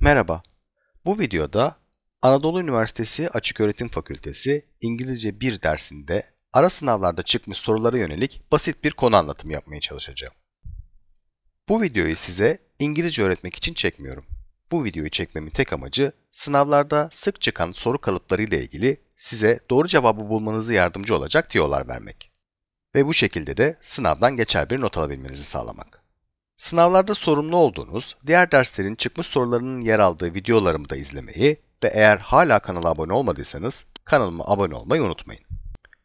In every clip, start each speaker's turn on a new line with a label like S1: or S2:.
S1: Merhaba. Bu videoda Anadolu Üniversitesi Açıköğretim Fakültesi İngilizce 1 dersinde ara sınavlarda çıkmış sorulara yönelik basit bir konu anlatımı yapmaya çalışacağım. Bu videoyu size İngilizce öğretmek için çekmiyorum. Bu videoyu çekmemin tek amacı sınavlarda sık çıkan soru kalıpları ile ilgili size doğru cevabı bulmanızı yardımcı olacak tiyolar vermek ve bu şekilde de sınavdan geçer bir not alabilmenizi sağlamak. Sınavlarda sorumlu olduğunuz, diğer derslerin çıkmış sorularının yer aldığı videolarımı da izlemeyi ve eğer hala kanala abone olmadıysanız kanalıma abone olmayı unutmayın.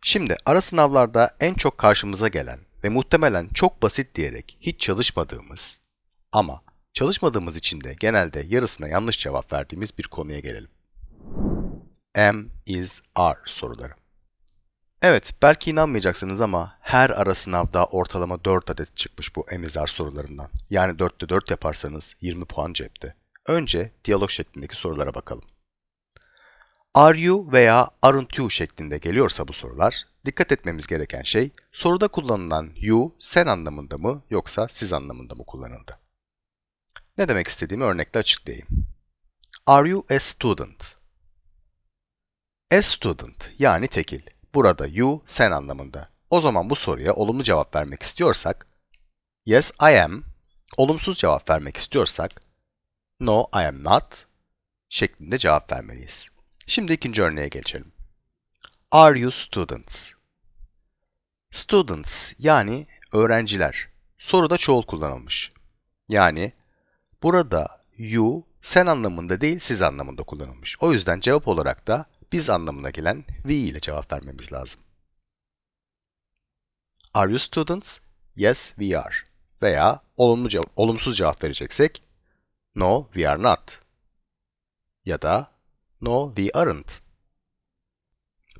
S1: Şimdi ara sınavlarda en çok karşımıza gelen ve muhtemelen çok basit diyerek hiç çalışmadığımız ama çalışmadığımız için de genelde yarısına yanlış cevap verdiğimiz bir konuya gelelim. M is, R soruları. Evet, belki inanmayacaksınız ama her ara sınavda ortalama 4 adet çıkmış bu emizar sorularından. Yani 4'te 4 yaparsanız 20 puan cepte. Önce diyalog şeklindeki sorulara bakalım. Are you veya aren't you şeklinde geliyorsa bu sorular, dikkat etmemiz gereken şey soruda kullanılan you sen anlamında mı yoksa siz anlamında mı kullanıldı? Ne demek istediğimi örnekle açıklayayım. Are you a student? A student yani tekil burada you sen anlamında. O zaman bu soruya olumlu cevap vermek istiyorsak yes I am, olumsuz cevap vermek istiyorsak no I am not şeklinde cevap vermeliyiz. Şimdi ikinci örneğe geçelim. Are you students? Students yani öğrenciler. Soruda çoğul kullanılmış. Yani burada you sen anlamında değil siz anlamında kullanılmış. O yüzden cevap olarak da biz anlamına gelen we ile cevap vermemiz lazım. Are you students? Yes, we are. Veya olumlu cevap, olumsuz cevap vereceksek No, we are not. Ya da No, we aren't.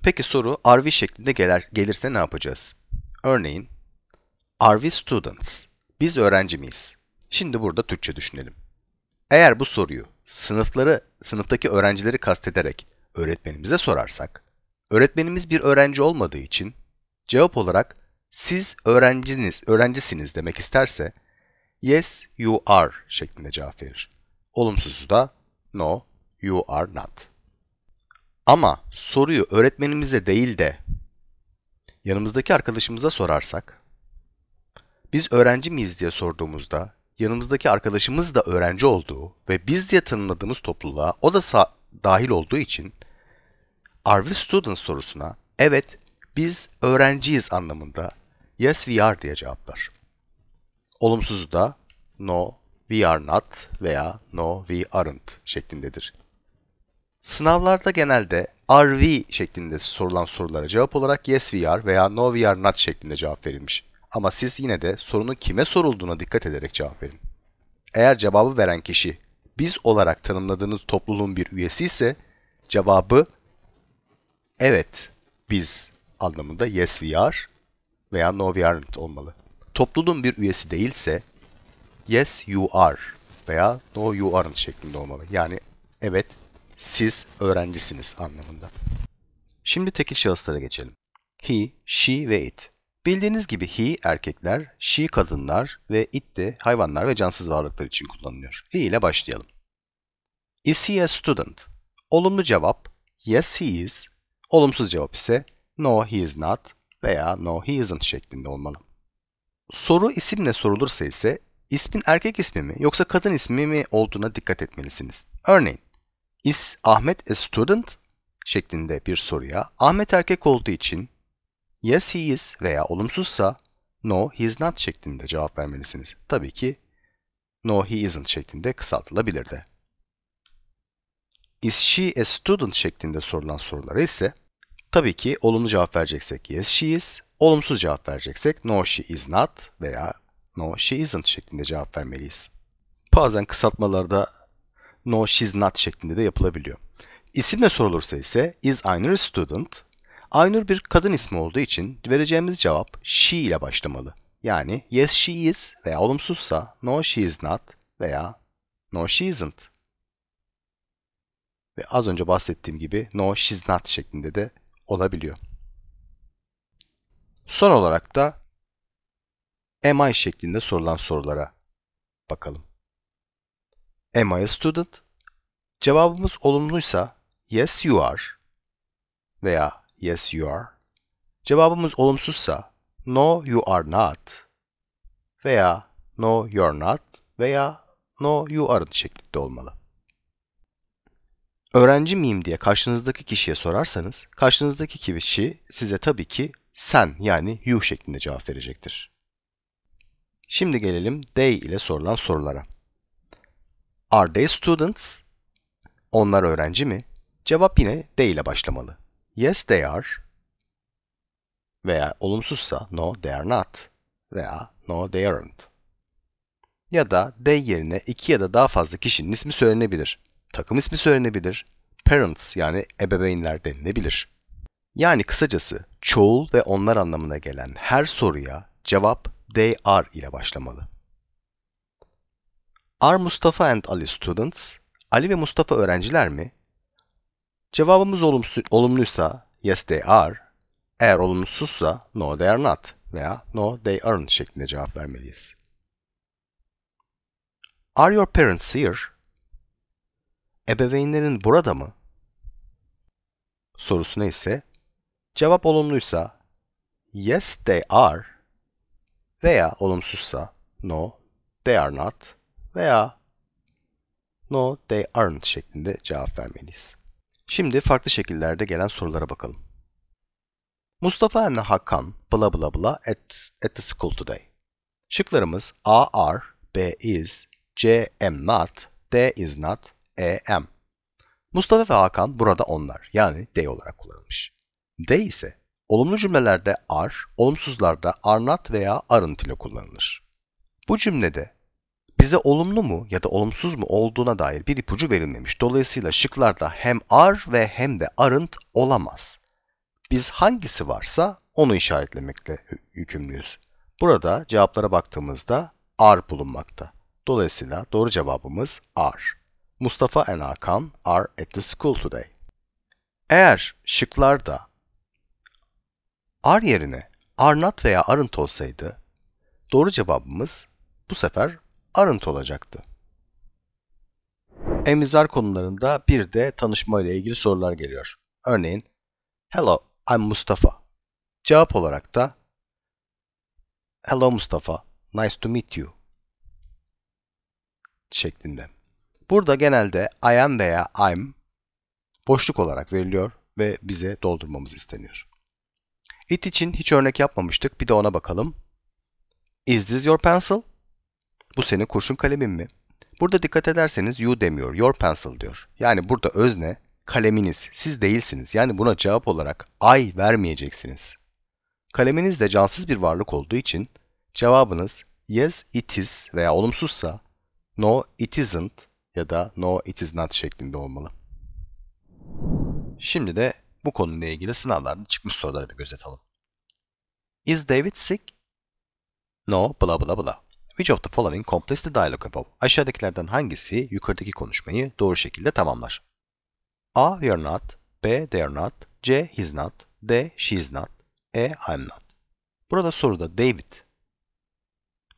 S1: Peki soru are we şeklinde gelir, gelirse ne yapacağız? Örneğin Are we students? Biz öğrenci miyiz? Şimdi burada Türkçe düşünelim. Eğer bu soruyu sınıfları, sınıftaki öğrencileri kastederek öğretmenimize sorarsak, öğretmenimiz bir öğrenci olmadığı için cevap olarak siz öğrenciniz, öğrencisiniz demek isterse yes you are şeklinde cevap verir. Olumsuzu da no you are not. Ama soruyu öğretmenimize değil de yanımızdaki arkadaşımıza sorarsak biz öğrenci miyiz diye sorduğumuzda yanımızdaki arkadaşımız da öğrenci olduğu ve biz diye tanımladığımız topluluğa o da dahil olduğu için Are we students sorusuna evet biz öğrenciyiz anlamında yes we are diye cevaplar. Olumsuzu da no we are not veya no we aren't şeklindedir. Sınavlarda genelde are we şeklinde sorulan sorulara cevap olarak yes we are veya no we are not şeklinde cevap verilmiş. Ama siz yine de sorunun kime sorulduğuna dikkat ederek cevap verin. Eğer cevabı veren kişi biz olarak tanımladığınız topluluğun bir üyesi ise cevabı evet biz anlamında yes we are veya no we aren't olmalı. Topluluğun bir üyesi değilse yes you are veya no you aren't şeklinde olmalı. Yani evet siz öğrencisiniz anlamında. Şimdi tekil şahıslara geçelim. He, she ve it. Bildiğiniz gibi he erkekler, she kadınlar ve it de hayvanlar ve cansız varlıklar için kullanılıyor. He ile başlayalım. Is he a student? Olumlu cevap yes he is Olumsuz cevap ise no he is not veya no he isn't şeklinde olmalı. Soru isimle sorulursa ise ismin erkek ismi mi yoksa kadın ismi mi olduğuna dikkat etmelisiniz. Örneğin is Ahmet a student şeklinde bir soruya Ahmet erkek olduğu için yes he is veya olumsuzsa no he is not şeklinde cevap vermelisiniz. Tabii ki no he isn't şeklinde kısaltılabilir de. Is she a student şeklinde sorulan sorulara ise Tabii ki olumlu cevap vereceksek yes she is, olumsuz cevap vereceksek no she is not veya no she isn't şeklinde cevap vermeliyiz. Bazen kısaltmalarda no she's not şeklinde de yapılabiliyor. İsimle sorulursa ise is Aynur a student? Aynur bir kadın ismi olduğu için vereceğimiz cevap she ile başlamalı. Yani yes she is veya olumsuzsa no she is not veya no she isn't. Ve az önce bahsettiğim gibi no she's not şeklinde de olabiliyor. Son olarak da Am I şeklinde sorulan sorulara bakalım. Am I a student? Cevabımız olumluysa yes you are veya yes you are. Cevabımız olumsuzsa no you are not veya no you're not veya no you aren't şeklinde olmalı öğrenci miyim diye karşınızdaki kişiye sorarsanız, karşınızdaki kişi size tabii ki sen yani you şeklinde cevap verecektir. Şimdi gelelim they ile sorulan sorulara. Are they students? Onlar öğrenci mi? Cevap yine they ile başlamalı. Yes they are. Veya olumsuzsa no they are not. Veya no they aren't. Ya da they yerine iki ya da daha fazla kişinin ismi söylenebilir takım ismi söylenebilir, parents yani ebeveynler denilebilir. Yani kısacası çoğul ve onlar anlamına gelen her soruya cevap they are ile başlamalı. Are Mustafa and Ali students? Ali ve Mustafa öğrenciler mi? Cevabımız olumsuz, olumluysa yes they are, eğer olumsuzsa no they are not veya no they aren't şeklinde cevap vermeliyiz. Are your parents here? ebeveynlerin burada mı? Sorusuna ise cevap olumluysa yes they are veya olumsuzsa no they are not veya no they aren't şeklinde cevap vermeliyiz. Şimdi farklı şekillerde gelen sorulara bakalım. Mustafa and Hakan bla bla bla at, at the school today. Şıklarımız A are, B is, C am not, D is not, e, M. Mustafa ve Hakan burada onlar yani they olarak kullanılmış. They ise olumlu cümlelerde are, olumsuzlarda are not veya aren't ile kullanılır. Bu cümlede bize olumlu mu ya da olumsuz mu olduğuna dair bir ipucu verilmemiş. Dolayısıyla şıklarda hem are ve hem de aren't olamaz. Biz hangisi varsa onu işaretlemekle yükümlüyüz. Burada cevaplara baktığımızda are bulunmakta. Dolayısıyla doğru cevabımız are. Mustafa and Hakan are at the school today. Eğer şıklarda are yerine are not veya aren't olsaydı doğru cevabımız bu sefer aren't olacaktı. Emizar konularında bir de tanışma ile ilgili sorular geliyor. Örneğin Hello, I'm Mustafa. Cevap olarak da Hello Mustafa, nice to meet you şeklinde. Burada genelde I am veya I'm boşluk olarak veriliyor ve bize doldurmamız isteniyor. It için hiç örnek yapmamıştık. Bir de ona bakalım. Is this your pencil? Bu senin kurşun kalemin mi? Burada dikkat ederseniz you demiyor, your pencil diyor. Yani burada özne kaleminiz, siz değilsiniz. Yani buna cevap olarak I vermeyeceksiniz. Kaleminiz de cansız bir varlık olduğu için cevabınız yes it is veya olumsuzsa no it isn't ya da no it is not şeklinde olmalı. Şimdi de bu konuyla ilgili sınavlarda çıkmış soruları bir gözetelim. Is David sick? No, bla bla bla. Which of the following completes the dialogue above? Aşağıdakilerden hangisi yukarıdaki konuşmayı doğru şekilde tamamlar? A. You're not. B. They are not. C. He's not. D. She is not. E. I'm not. Burada soruda David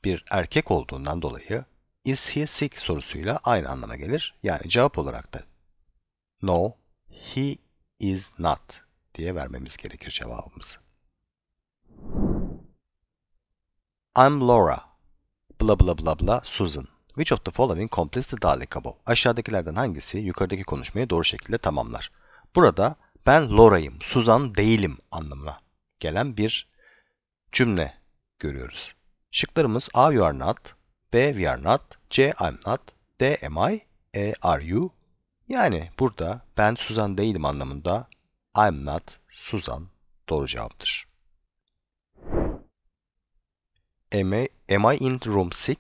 S1: bir erkek olduğundan dolayı is he sick sorusuyla aynı anlama gelir. Yani cevap olarak da no, he is not diye vermemiz gerekir cevabımızı. I'm Laura. Bla bla bla bla Susan. Which of the following completes the dialogue? Aşağıdakilerden hangisi yukarıdaki konuşmayı doğru şekilde tamamlar? Burada ben Laura'yım, Susan değilim anlamına gelen bir cümle görüyoruz. Şıklarımız A you are not, B. We are not. C. I'm not. D. Am I? E. Are you? Yani burada ben Suzan değilim anlamında I'm not Suzan doğru cevaptır. Am I, am I in room 6?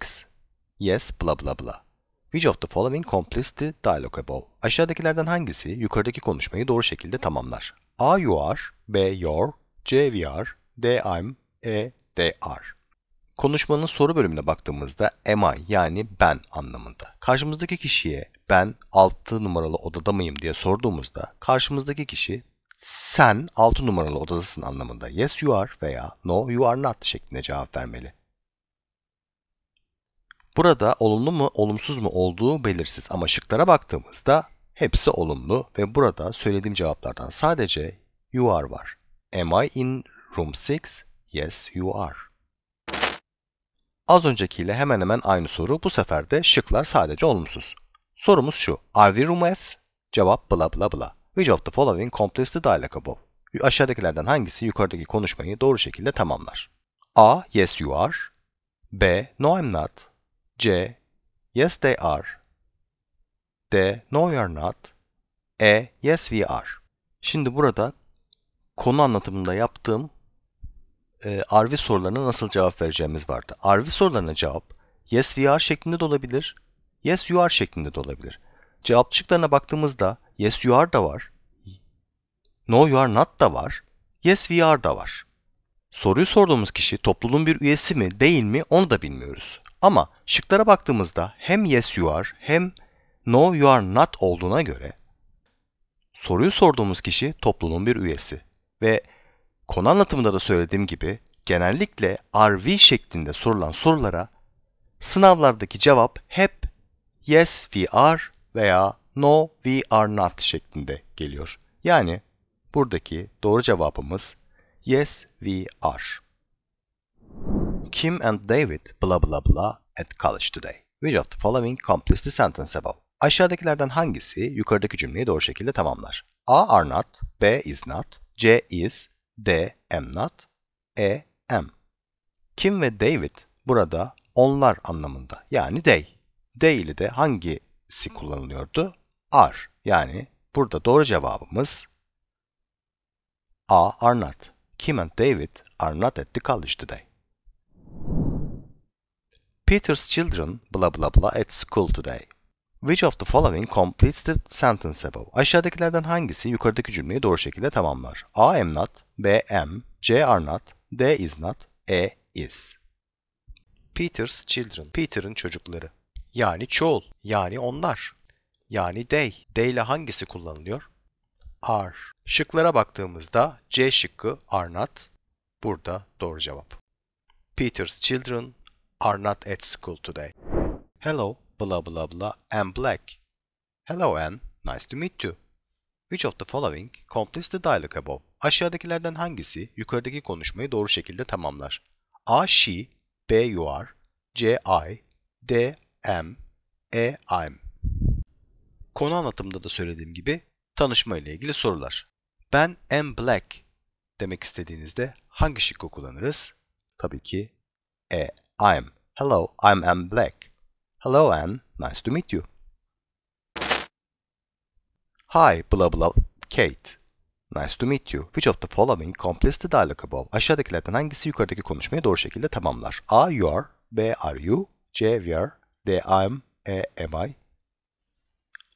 S1: Yes, bla bla bla. Which of the following completes the dialogue above? Aşağıdakilerden hangisi yukarıdaki konuşmayı doğru şekilde tamamlar? A. You are. B. Your. C. We are. D. I'm. E. They are. Konuşmanın soru bölümüne baktığımızda am I yani ben anlamında. Karşımızdaki kişiye ben 6 numaralı odada mıyım diye sorduğumuzda karşımızdaki kişi sen 6 numaralı odadasın anlamında yes you are veya no you are not şeklinde cevap vermeli. Burada olumlu mu olumsuz mu olduğu belirsiz ama şıklara baktığımızda hepsi olumlu ve burada söylediğim cevaplardan sadece you are var. Am I in room 6? Yes you are. Az öncekiyle hemen hemen aynı soru. Bu sefer de şıklar sadece olumsuz. Sorumuz şu. Are we room F? Cevap bla bla bla. Which of the following completes the dialogue above? Aşağıdakilerden hangisi yukarıdaki konuşmayı doğru şekilde tamamlar? A. Yes you are. B. No I'm not. C. Yes they are. D. No you're not. E. Yes we are. Şimdi burada konu anlatımında yaptığım e, RV sorularına nasıl cevap vereceğimiz vardı. RV sorularına cevap yes we are şeklinde de olabilir, yes you are şeklinde de olabilir. Cevapçıklarına baktığımızda yes you are da var, no you are not da var, yes we are da var. Soruyu sorduğumuz kişi topluluğun bir üyesi mi değil mi onu da bilmiyoruz. Ama şıklara baktığımızda hem yes you are hem no you are not olduğuna göre soruyu sorduğumuz kişi topluluğun bir üyesi ve konu anlatımında da söylediğim gibi genellikle RV şeklinde sorulan sorulara sınavlardaki cevap hep yes we are veya no we are not şeklinde geliyor. Yani buradaki doğru cevabımız yes we are. Kim and David bla bla bla at college today. Which of the following completes the sentence above. Aşağıdakilerden hangisi yukarıdaki cümleyi doğru şekilde tamamlar? A are not, B is not, C is, D am not, E am. Kim ve David burada onlar anlamında yani they. They ile de hangisi kullanılıyordu? Are. Yani burada doğru cevabımız A are not. Kim and David are not at the college today. Peter's children blah blah blah at school today. Which of the following completes the sentence above? Aşağıdakilerden hangisi yukarıdaki cümleyi doğru şekilde tamamlar? A am not, B am, C are not, D is not, E is. Peter's children, Peter'ın çocukları. Yani çoğul, yani onlar. Yani they. They ile hangisi kullanılıyor? Are. Şıklara baktığımızda C şıkkı are not. Burada doğru cevap. Peter's children are not at school today. Hello, blah blah blah, Anne Black. Hello Anne, nice to meet you. Which of the following completes the dialogue above? Aşağıdakilerden hangisi yukarıdaki konuşmayı doğru şekilde tamamlar? A. She, B. You are, C. I, D. Am, E. I'm. Konu anlatımında da söylediğim gibi tanışma ile ilgili sorular. Ben am black demek istediğinizde hangi şıkkı kullanırız? Tabii ki e, I'm. Hello, I'm am black. Hello, Anne. Nice to meet you. Hi, blah blah, Kate. Nice to meet you. Which of the following completes the dialogue above? Aşağıdakilerden hangisi yukarıdaki konuşmayı doğru şekilde tamamlar? A. You are. B. Are you? C. We are. D. I'm. E. Am I?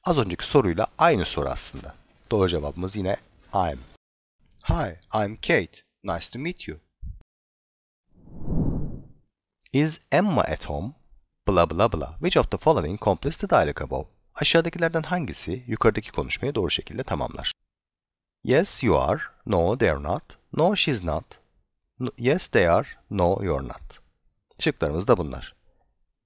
S1: Az önceki soruyla aynı soru aslında. Doğru cevabımız yine I'm. Hi, I'm Kate. Nice to meet you. Is Emma at home? bla bla bla. Which of the following completes the dialogue above? Aşağıdakilerden hangisi yukarıdaki konuşmayı doğru şekilde tamamlar? Yes, you are. No, they're not. No, she's not. No, yes, they are. No, you're not. Şıklarımız da bunlar.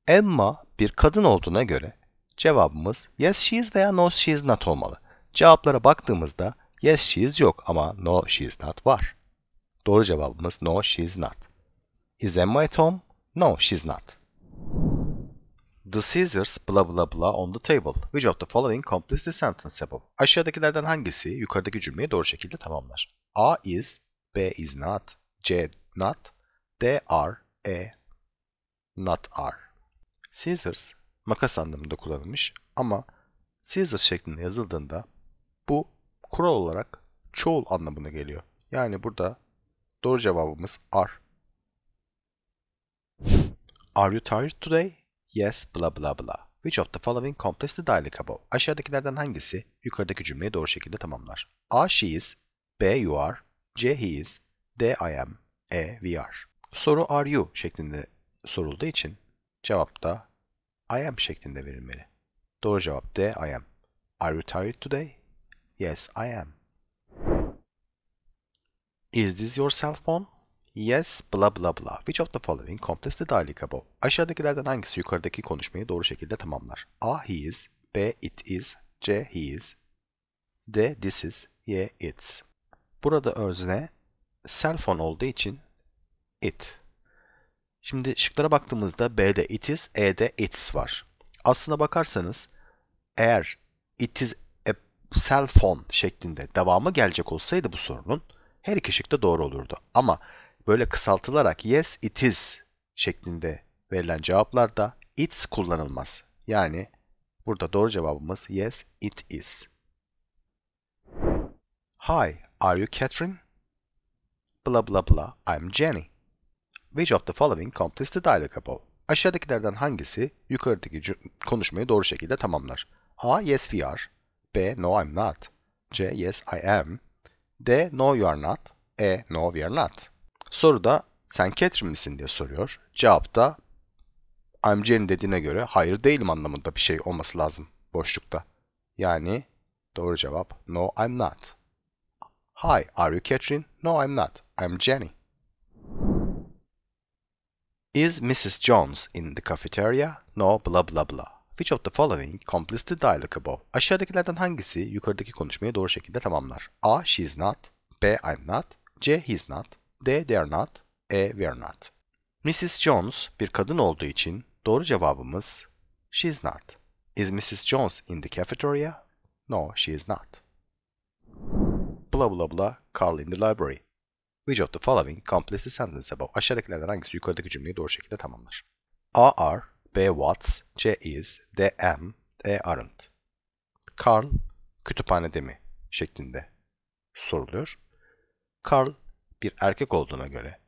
S1: Emma bir kadın olduğuna göre cevabımız yes she is veya no she is not olmalı. Cevaplara baktığımızda yes she is yok ama no she is not var. Doğru cevabımız no she is not. Is Emma at home? No, she's not. The scissors bla bla bla on the table. Which of the following completes the sentence above? Aşağıdakilerden hangisi yukarıdaki cümleyi doğru şekilde tamamlar? A is, B is not, C not, D are, E not are. Scissors makas anlamında kullanılmış ama scissors şeklinde yazıldığında bu kural olarak çoğul anlamına geliyor. Yani burada doğru cevabımız are. Are you tired today? Yes, bla bla bla. Which of the following completes the dialogue above? Aşağıdakilerden hangisi yukarıdaki cümleyi doğru şekilde tamamlar? A. She is. B. You are. C. He is. D. I am. E. We are. Soru are you şeklinde sorulduğu için cevap da I am şeklinde verilmeli. Doğru cevap D. I am. Are you tired today? Yes, I am. Is this your cell phone? Yes, bla bla bla. Which of the following completes the dialogue above? Aşağıdakilerden hangisi yukarıdaki konuşmayı doğru şekilde tamamlar? A. He is. B. It is. C. He is. D. This is. Y. It's. Burada özne cell phone olduğu için it. Şimdi şıklara baktığımızda B'de it is, E'de it's var. Aslına bakarsanız eğer it is a cell phone şeklinde devamı gelecek olsaydı bu sorunun her iki şık da doğru olurdu. Ama böyle kısaltılarak yes it is şeklinde verilen cevaplarda it's kullanılmaz. Yani burada doğru cevabımız yes it is. Hi, are you Catherine? Bla bla bla. I'm Jenny. Which of the following completes the dialogue above? Aşağıdakilerden hangisi yukarıdaki konuşmayı doğru şekilde tamamlar? A. Yes we are. B. No I'm not. C. Yes I am. D. No you are not. E. No we are not. Soru da sen Catherine misin diye soruyor. Cevap da I'm Jane dediğine göre hayır değilim anlamında bir şey olması lazım boşlukta. Yani doğru cevap no I'm not. Hi, are you Catherine? No I'm not. I'm Jenny. Is Mrs. Jones in the cafeteria? No, blah blah blah. Which of the following completes the dialogue above? Aşağıdakilerden hangisi yukarıdaki konuşmayı doğru şekilde tamamlar? A. She's not. B. I'm not. C. He's not. D. They're not. E. Eh, We're not. Mrs. Jones bir kadın olduğu için doğru cevabımız she's not. Is Mrs. Jones in the cafeteria? No, she is not. Bla bla bla, Carl in the library. Which of the following completes the sentence above? Aşağıdakilerden hangisi yukarıdaki cümleyi doğru şekilde tamamlar? A are, B what's, C is, D am, E aren't. Carl kütüphanede mi şeklinde soruluyor. Carl bir erkek olduğuna göre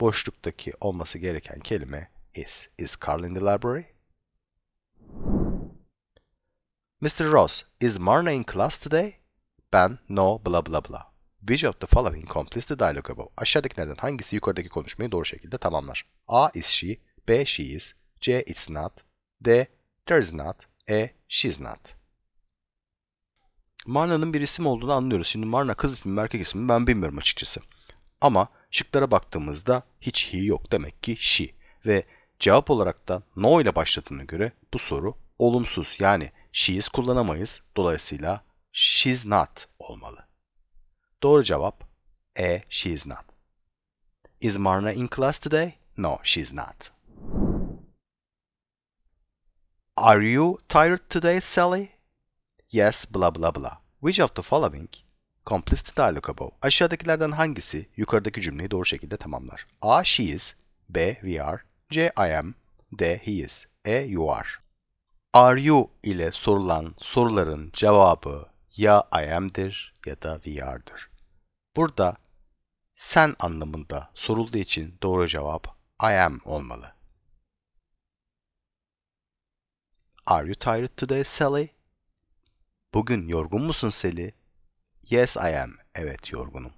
S1: boşluktaki olması gereken kelime is. Is Carl in the library? Mr. Ross, is Marna in class today? Ben, no, bla bla bla. Which of the following completes the dialogue above? Aşağıdakilerden hangisi yukarıdaki konuşmayı doğru şekilde tamamlar? A. Is she? B. She is. C. It's not. D. There's not. E. She's not. Marna'nın bir isim olduğunu anlıyoruz. Şimdi Marna kız ismi mi erkek ismi mi ben bilmiyorum açıkçası. Ama şıklara baktığımızda hiç hi yok demek ki she. Ve cevap olarak da no ile başladığına göre bu soru olumsuz. Yani she is kullanamayız. Dolayısıyla she's not olmalı. Doğru cevap E. She is not. Is Marna in class today? No, she's not. Are you tired today, Sally? Yes, blah blah blah. Which of the following completes the dialogue above? Aşağıdakilerden hangisi yukarıdaki cümleyi doğru şekilde tamamlar? A. She is. B. We are. C. I am. D. He is. E. You are. Are you ile sorulan soruların cevabı ya I am'dir ya da we are'dir. Burada sen anlamında sorulduğu için doğru cevap I am olmalı. Are you tired today, Sally? Bugün yorgun musun Seli? Yes, I am. Evet, yorgunum.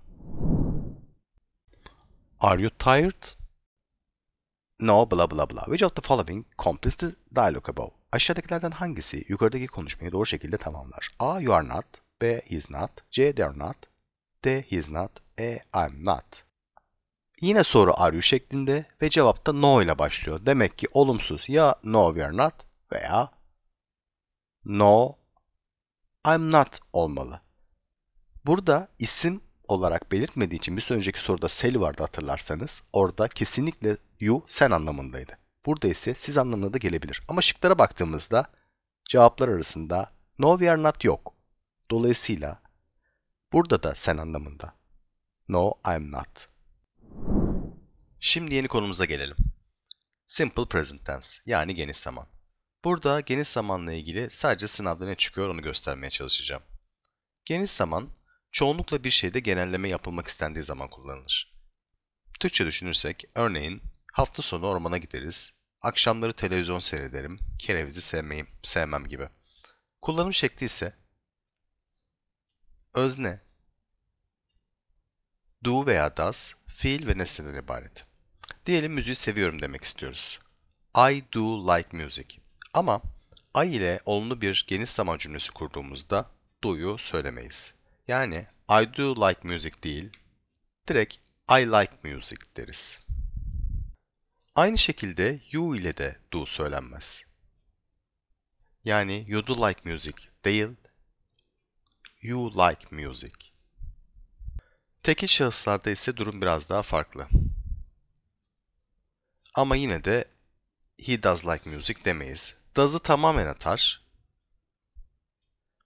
S1: Are you tired? No, bla bla bla. Which of the following completes the dialogue above? Aşağıdakilerden hangisi yukarıdaki konuşmayı doğru şekilde tamamlar? A. You are not. B. He's not. C. They're not. D. He's not. E. I'm not. Yine soru are you şeklinde ve cevapta no ile başlıyor. Demek ki olumsuz ya no we are not veya no I'm not olmalı. Burada isim olarak belirtmediği için bir önceki soruda sel vardı hatırlarsanız. Orada kesinlikle you sen anlamındaydı. Burada ise siz anlamına da gelebilir. Ama şıklara baktığımızda cevaplar arasında no we are not yok. Dolayısıyla burada da sen anlamında. No I'm not. Şimdi yeni konumuza gelelim. Simple present tense yani geniş zaman. Burada geniş zamanla ilgili sadece sınavda ne çıkıyor onu göstermeye çalışacağım. Geniş zaman, çoğunlukla bir şeyde genelleme yapılmak istendiği zaman kullanılır. Türkçe düşünürsek, örneğin hafta sonu ormana gideriz, akşamları televizyon seyrederim, kerevizi sevmeyim, sevmem gibi. Kullanım şekli ise özne, do veya does, fiil ve nesneden ibaret. Diyelim müziği seviyorum demek istiyoruz. I do like music. Ama I ile olumlu bir geniş zaman cümlesi kurduğumuzda do'yu söylemeyiz. Yani I do like music değil, direkt I like music deriz. Aynı şekilde you ile de do söylenmez. Yani you do like music değil, you like music. Tekil şahıslarda ise durum biraz daha farklı. Ama yine de he does like music demeyiz does'ı tamamen atar.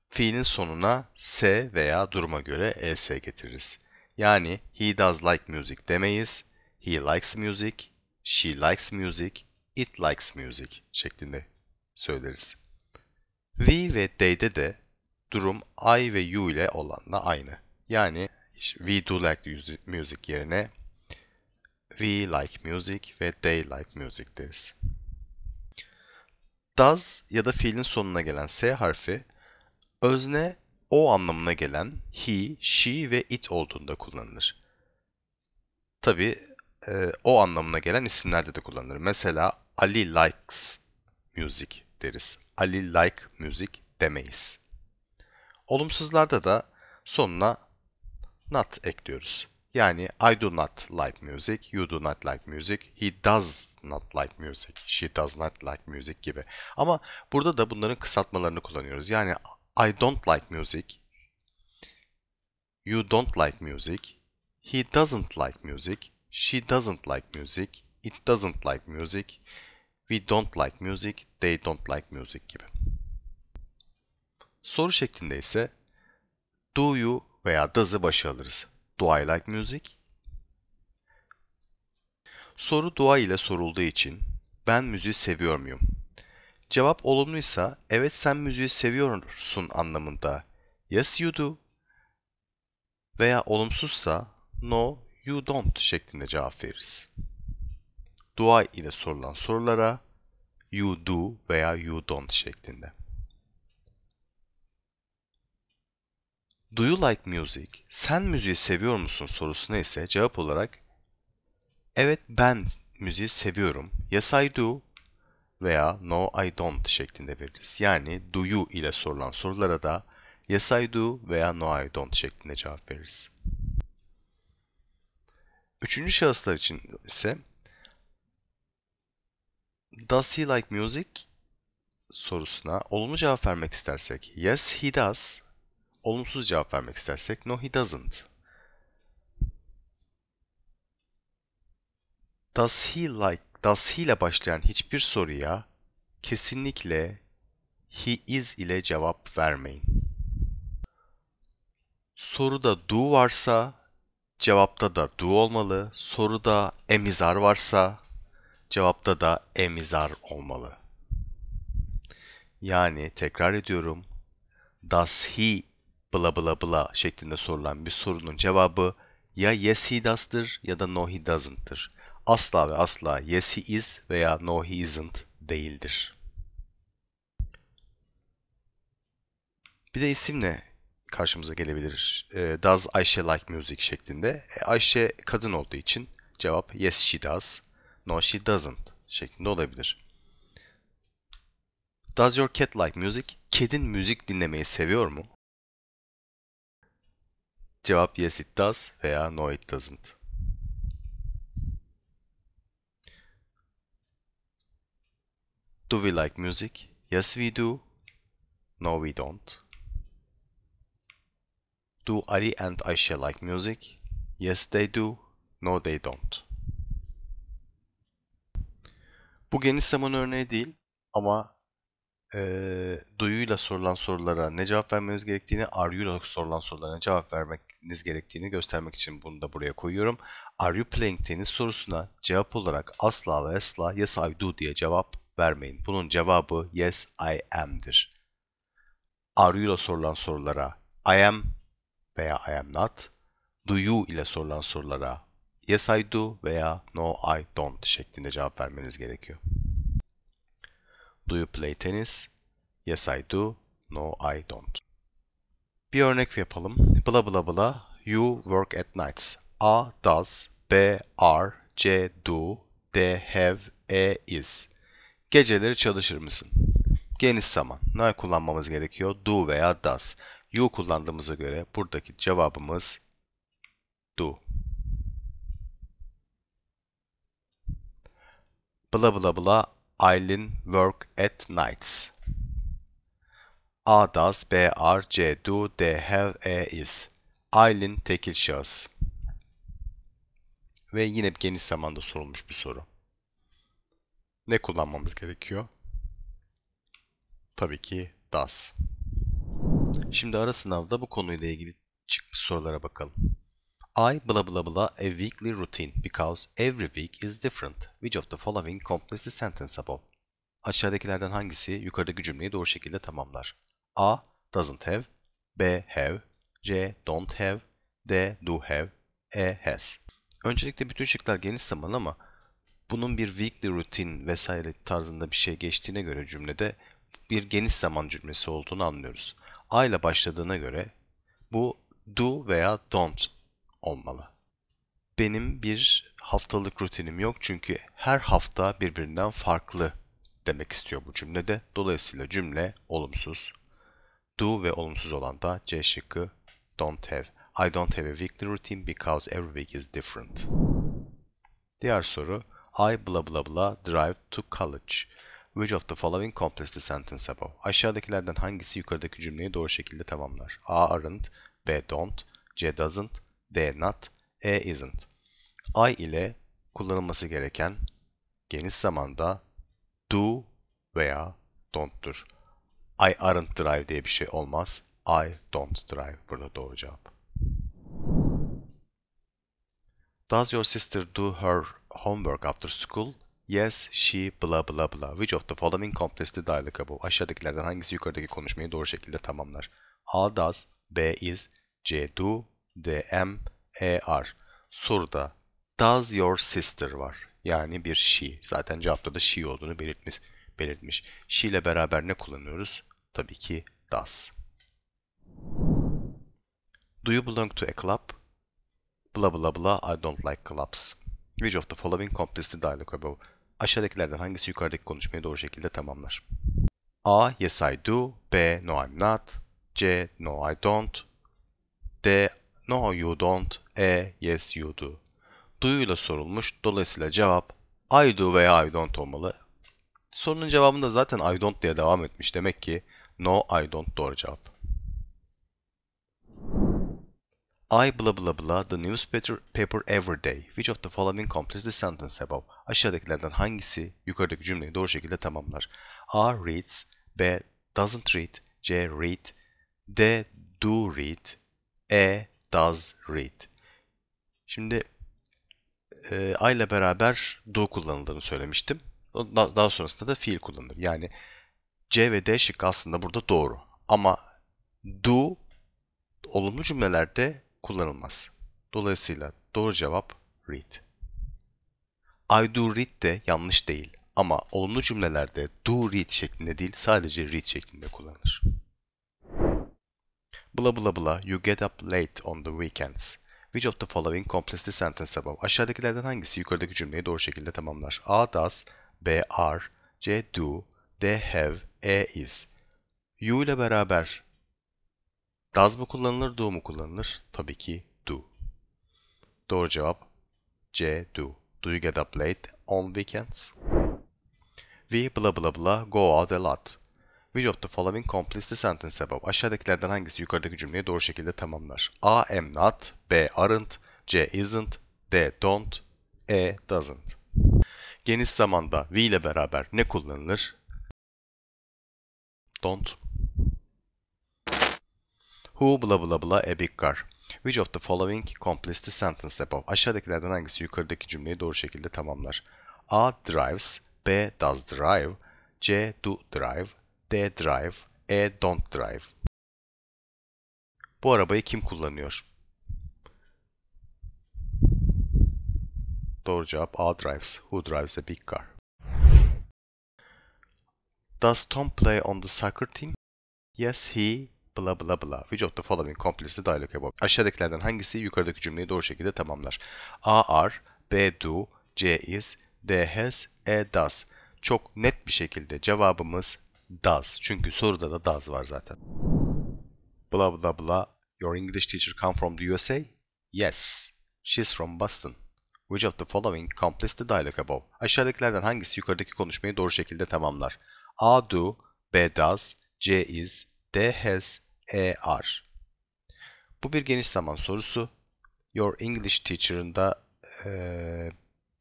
S1: Fiilin sonuna s veya duruma göre es getiririz. Yani he does like music demeyiz. He likes music, she likes music, it likes music şeklinde söyleriz. We ve they'de de durum I ve you ile olanla aynı. Yani we do like music yerine we like music ve they like music deriz does ya da fiilin sonuna gelen s harfi özne o anlamına gelen he, she ve it olduğunda kullanılır. Tabi e, o anlamına gelen isimlerde de kullanılır. Mesela Ali likes music deriz. Ali like music demeyiz. Olumsuzlarda da sonuna not ekliyoruz. Yani I do not like music, you do not like music, he does not like music, she does not like music gibi. Ama burada da bunların kısaltmalarını kullanıyoruz. Yani I don't like music, you don't like music, he doesn't like music, she doesn't like music, it doesn't like music, we don't like music, they don't like music gibi. Soru şeklinde ise do you veya does'ı başa alırız. Do I like music? Soru dua ile sorulduğu için ben müziği seviyor muyum? Cevap olumluysa evet sen müziği seviyorsun anlamında yes you do veya olumsuzsa no you don't şeklinde cevap veririz. Dua ile sorulan sorulara you do veya you don't şeklinde. Do you like music? Sen müziği seviyor musun sorusuna ise cevap olarak evet ben müziği seviyorum. Yes I do veya no I don't şeklinde veririz. Yani do you ile sorulan sorulara da yes I do veya no I don't şeklinde cevap veririz. Üçüncü şahıslar için ise does he like music sorusuna olumlu cevap vermek istersek yes he does Olumsuz cevap vermek istersek no he doesn't. Does he like, does he ile başlayan hiçbir soruya kesinlikle he is ile cevap vermeyin. Soruda do varsa cevapta da do olmalı. Soruda emizar varsa cevapta da emizar olmalı. Yani tekrar ediyorum. Does he bla bla bla şeklinde sorulan bir sorunun cevabı ya yes he does'tır ya da no he doesn't'tır. Asla ve asla yes he is veya no he isn't değildir. Bir de isimle karşımıza gelebilir. Ee, does Ayşe like music şeklinde. E, Ayşe kadın olduğu için cevap yes she does, no she doesn't şeklinde olabilir. Does your cat like music? Kedin müzik dinlemeyi seviyor mu? Cevap yes it does veya no it doesn't. Do we like music? Yes we do. No we don't. Do Ali and Ayşe like music? Yes they do. No they don't. Bu geniş zaman örneği değil ama e, duyuyla sorulan sorulara ne cevap vermeniz gerektiğini, are you'la sorulan sorulara ne cevap vermeniz gerektiğini göstermek için bunu da buraya koyuyorum. Are you playing tenis sorusuna cevap olarak asla ve asla yes I do diye cevap vermeyin. Bunun cevabı yes I am'dir. Are you'la sorulan sorulara I am veya I am not, do you ile sorulan sorulara yes I do veya no I don't şeklinde cevap vermeniz gerekiyor. Do you play tennis? Yes I do. No I don't. Bir örnek yapalım. Bla bla bla. You work at nights. A does. B are. C do. D have. E is. Geceleri çalışır mısın? Geniş zaman. Ne kullanmamız gerekiyor? Do veya does. You kullandığımıza göre buradaki cevabımız do. Bla bla bla Eileen work at nights? A does, B are, C do, D have, E is. Eileen tekil şahıs. Ve yine geniş zamanda sorulmuş bir soru. Ne kullanmamız gerekiyor? Tabii ki does. Şimdi ara sınavda bu konuyla ilgili çıkmış sorulara bakalım. I blah blah blah a weekly routine because every week is different. Which of the following completes the sentence above? Aşağıdakilerden hangisi yukarıdaki cümleyi doğru şekilde tamamlar? A. Doesn't have B. Have C. Don't have D. Do have E. Has Öncelikle bütün şıklar geniş zaman ama bunun bir weekly routine vesaire tarzında bir şey geçtiğine göre cümlede bir geniş zaman cümlesi olduğunu anlıyoruz. A ile başladığına göre bu do veya don't olmalı. Benim bir haftalık rutinim yok çünkü her hafta birbirinden farklı demek istiyor bu cümlede. Dolayısıyla cümle olumsuz. Do ve olumsuz olan da C şıkkı don't have. I don't have a weekly routine because every week is different. Diğer soru I bla bla bla drive to college. Which of the following completes the sentence above? Aşağıdakilerden hangisi yukarıdaki cümleyi doğru şekilde tamamlar? A. Aren't B. Don't C. Doesn't D not, E isn't. I ile kullanılması gereken geniş zamanda do veya don't'tur. I aren't drive diye bir şey olmaz. I don't drive burada doğru cevap. Does your sister do her homework after school? Yes, she, bla bla bla. Which of the following completes the dialogue above? Aşağıdakilerden hangisi yukarıdaki konuşmayı doğru şekilde tamamlar? A does, B is, C do, D-M-E-R. Soruda does your sister var. Yani bir she. Zaten cevapta da she olduğunu belirtmiş. belirtmiş. She ile beraber ne kullanıyoruz? Tabii ki does. Do you belong to a club? Bla bla bla I don't like clubs. Which of the following completes the dialogue above? Aşağıdakilerden hangisi yukarıdaki konuşmayı doğru şekilde tamamlar? A. Yes I do. B. No I'm not. C. No I don't. D. No you don't. E yes you do. Duyuyla sorulmuş. Dolayısıyla cevap I do veya I don't olmalı. Sorunun cevabında zaten I don't diye devam etmiş. Demek ki no I don't doğru cevap. I blah blah blah the newspaper paper every day. Which of the following completes the sentence above? Aşağıdakilerden hangisi yukarıdaki cümleyi doğru şekilde tamamlar? A reads, B doesn't read, C read, D do read, E does read. Şimdi e, I ile beraber do kullanıldığını söylemiştim. Daha, sonrasında da fiil kullanılır. Yani C ve D şıkkı aslında burada doğru. Ama do olumlu cümlelerde kullanılmaz. Dolayısıyla doğru cevap read. I do read de yanlış değil ama olumlu cümlelerde do read şeklinde değil sadece read şeklinde kullanılır. Bla bla bla you get up late on the weekends. Which of the following completes the sentence above? Aşağıdakilerden hangisi yukarıdaki cümleyi doğru şekilde tamamlar? A does, B are, C do, D have, E is. You ile beraber does mı kullanılır, do mu kullanılır? Tabii ki do. Doğru cevap C do. Do you get up late on weekends? We blah blah blah go out a lot. Which of the following completes the sentence above? Aşağıdakilerden hangisi yukarıdaki cümleyi doğru şekilde tamamlar? A. Am not. B. Aren't. C. Isn't. D. Don't. E. Doesn't. Geniş zamanda V ile beraber ne kullanılır? Don't. Who bla bla bla a big car. Which of the following completes the sentence above? Aşağıdakilerden hangisi yukarıdaki cümleyi doğru şekilde tamamlar? A. Drives. B. Does drive. C. Do drive. D e drive, E don't drive. Bu arabayı kim kullanıyor? Doğru cevap A drives. Who drives a big car? Does Tom play on the soccer team? Yes, he bla bla bla. Which of the following completes the dialogue above? Aşağıdakilerden hangisi yukarıdaki cümleyi doğru şekilde tamamlar? A are, B do, C is, D has, E does. Çok net bir şekilde cevabımız does. Çünkü soruda da does var zaten. Bla bla bla. Your English teacher come from the USA? Yes. She's from Boston. Which of the following completes the dialogue above? Aşağıdakilerden hangisi yukarıdaki konuşmayı doğru şekilde tamamlar? A do, B does, C is, D has, E are. Bu bir geniş zaman sorusu. Your English teacher'ın da ee,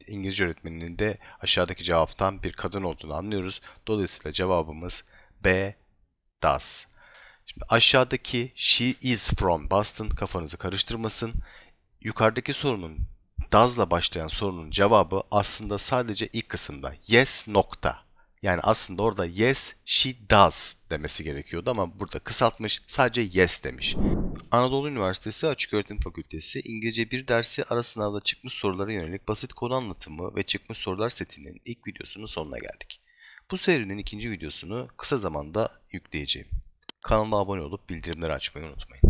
S1: İngilizce öğretmeninin de aşağıdaki cevaptan bir kadın olduğunu anlıyoruz. Dolayısıyla cevabımız B. Does. Şimdi aşağıdaki she is from Boston kafanızı karıştırmasın. Yukarıdaki sorunun does'la başlayan sorunun cevabı aslında sadece ilk kısımda. Yes nokta. Yani aslında orada yes she does demesi gerekiyordu ama burada kısaltmış sadece yes demiş. Anadolu Üniversitesi Açıköğretim Fakültesi İngilizce 1 dersi ara sınavda çıkmış sorulara yönelik basit konu anlatımı ve çıkmış sorular setinin ilk videosunun sonuna geldik. Bu serinin ikinci videosunu kısa zamanda yükleyeceğim. Kanalıma abone olup bildirimleri açmayı unutmayın.